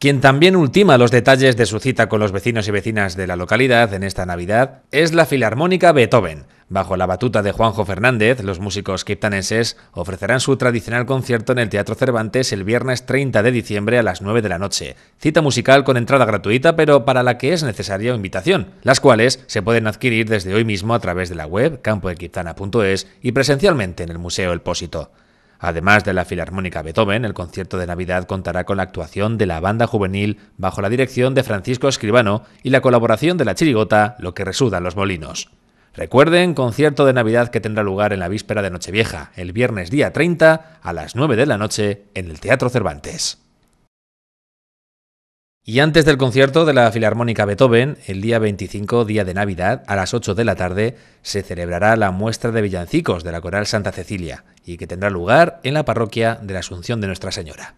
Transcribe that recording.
Quien también ultima los detalles de su cita con los vecinos y vecinas de la localidad en esta Navidad es la Filarmónica Beethoven. Bajo la batuta de Juanjo Fernández, los músicos kiptanenses ofrecerán su tradicional concierto en el Teatro Cervantes el viernes 30 de diciembre a las 9 de la noche. Cita musical con entrada gratuita, pero para la que es necesaria invitación, las cuales se pueden adquirir desde hoy mismo a través de la web campoequiptana.es y presencialmente en el Museo El Pósito. Además de la Filarmónica Beethoven, el concierto de Navidad contará con la actuación de la banda juvenil bajo la dirección de Francisco Escribano y la colaboración de la chirigota Lo que a los molinos. Recuerden, concierto de Navidad que tendrá lugar en la víspera de Nochevieja, el viernes día 30 a las 9 de la noche en el Teatro Cervantes. Y antes del concierto de la Filarmónica Beethoven, el día 25, día de Navidad, a las 8 de la tarde, se celebrará la muestra de villancicos de la Coral Santa Cecilia, y que tendrá lugar en la parroquia de la Asunción de Nuestra Señora.